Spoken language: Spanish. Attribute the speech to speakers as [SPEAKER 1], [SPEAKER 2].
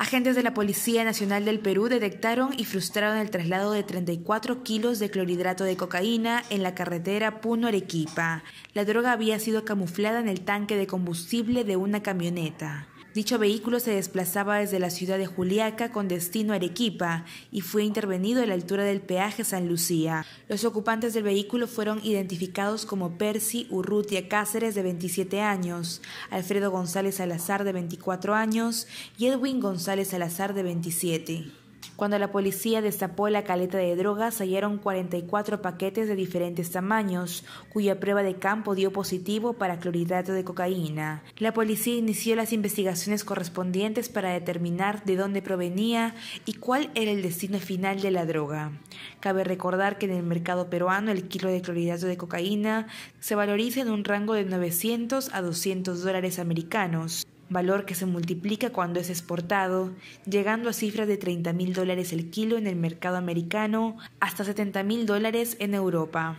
[SPEAKER 1] Agentes de la Policía Nacional del Perú detectaron y frustraron el traslado de 34 kilos de clorhidrato de cocaína en la carretera Puno-Arequipa. La droga había sido camuflada en el tanque de combustible de una camioneta. Dicho vehículo se desplazaba desde la ciudad de Juliaca con destino a Arequipa y fue intervenido a la altura del peaje San Lucía. Los ocupantes del vehículo fueron identificados como Percy Urrutia Cáceres de 27 años, Alfredo González Salazar de 24 años y Edwin González Salazar de 27. Cuando la policía destapó la caleta de drogas, hallaron 44 paquetes de diferentes tamaños, cuya prueba de campo dio positivo para clorhidrato de cocaína. La policía inició las investigaciones correspondientes para determinar de dónde provenía y cuál era el destino final de la droga. Cabe recordar que en el mercado peruano el kilo de clorhidrato de cocaína se valoriza en un rango de 900 a 200 dólares americanos valor que se multiplica cuando es exportado, llegando a cifras de 30 mil dólares el kilo en el mercado americano, hasta 70 mil dólares en Europa.